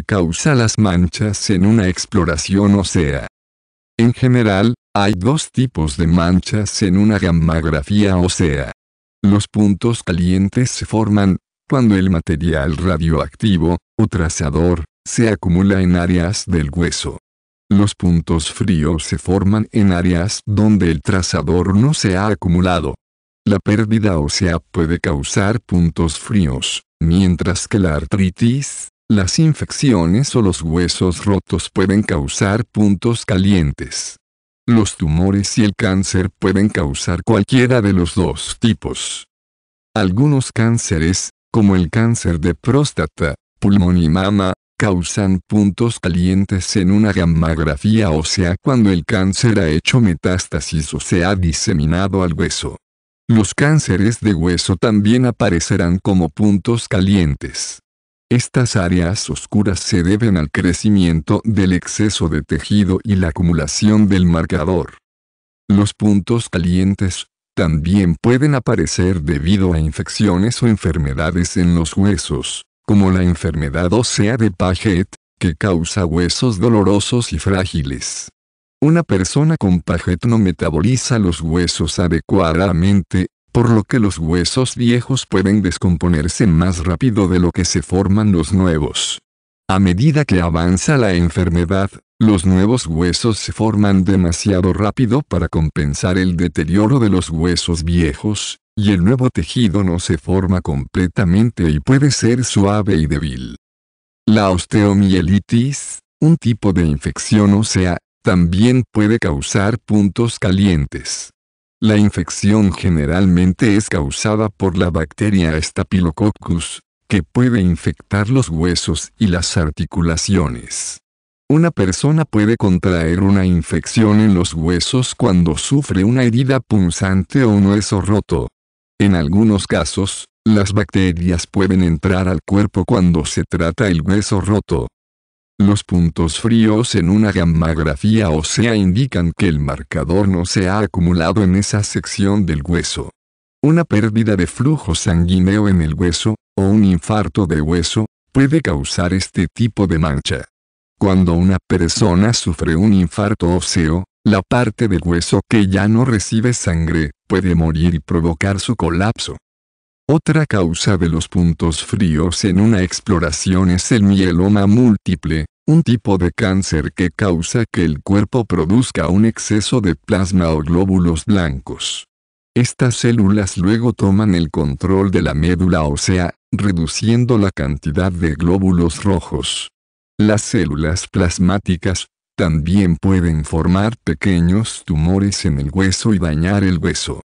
causa las manchas en una exploración ósea. En general, hay dos tipos de manchas en una gammagrafía ósea. Los puntos calientes se forman, cuando el material radioactivo, o trazador, se acumula en áreas del hueso. Los puntos fríos se forman en áreas donde el trazador no se ha acumulado. La pérdida ósea puede causar puntos fríos, mientras que la artritis, las infecciones o los huesos rotos pueden causar puntos calientes. Los tumores y el cáncer pueden causar cualquiera de los dos tipos. Algunos cánceres, como el cáncer de próstata, pulmón y mama, causan puntos calientes en una gammagrafía ósea cuando el cáncer ha hecho metástasis o se ha diseminado al hueso. Los cánceres de hueso también aparecerán como puntos calientes. Estas áreas oscuras se deben al crecimiento del exceso de tejido y la acumulación del marcador. Los puntos calientes también pueden aparecer debido a infecciones o enfermedades en los huesos, como la enfermedad ósea de Paget, que causa huesos dolorosos y frágiles. Una persona con Paget no metaboliza los huesos adecuadamente por lo que los huesos viejos pueden descomponerse más rápido de lo que se forman los nuevos. A medida que avanza la enfermedad, los nuevos huesos se forman demasiado rápido para compensar el deterioro de los huesos viejos, y el nuevo tejido no se forma completamente y puede ser suave y débil. La osteomielitis, un tipo de infección ósea, también puede causar puntos calientes. La infección generalmente es causada por la bacteria Staphylococcus, que puede infectar los huesos y las articulaciones. Una persona puede contraer una infección en los huesos cuando sufre una herida punzante o un hueso roto. En algunos casos, las bacterias pueden entrar al cuerpo cuando se trata el hueso roto. Los puntos fríos en una gammagrafía ósea indican que el marcador no se ha acumulado en esa sección del hueso. Una pérdida de flujo sanguíneo en el hueso, o un infarto de hueso, puede causar este tipo de mancha. Cuando una persona sufre un infarto óseo, la parte del hueso que ya no recibe sangre, puede morir y provocar su colapso. Otra causa de los puntos fríos en una exploración es el mieloma múltiple, un tipo de cáncer que causa que el cuerpo produzca un exceso de plasma o glóbulos blancos. Estas células luego toman el control de la médula ósea, reduciendo la cantidad de glóbulos rojos. Las células plasmáticas, también pueden formar pequeños tumores en el hueso y dañar el hueso.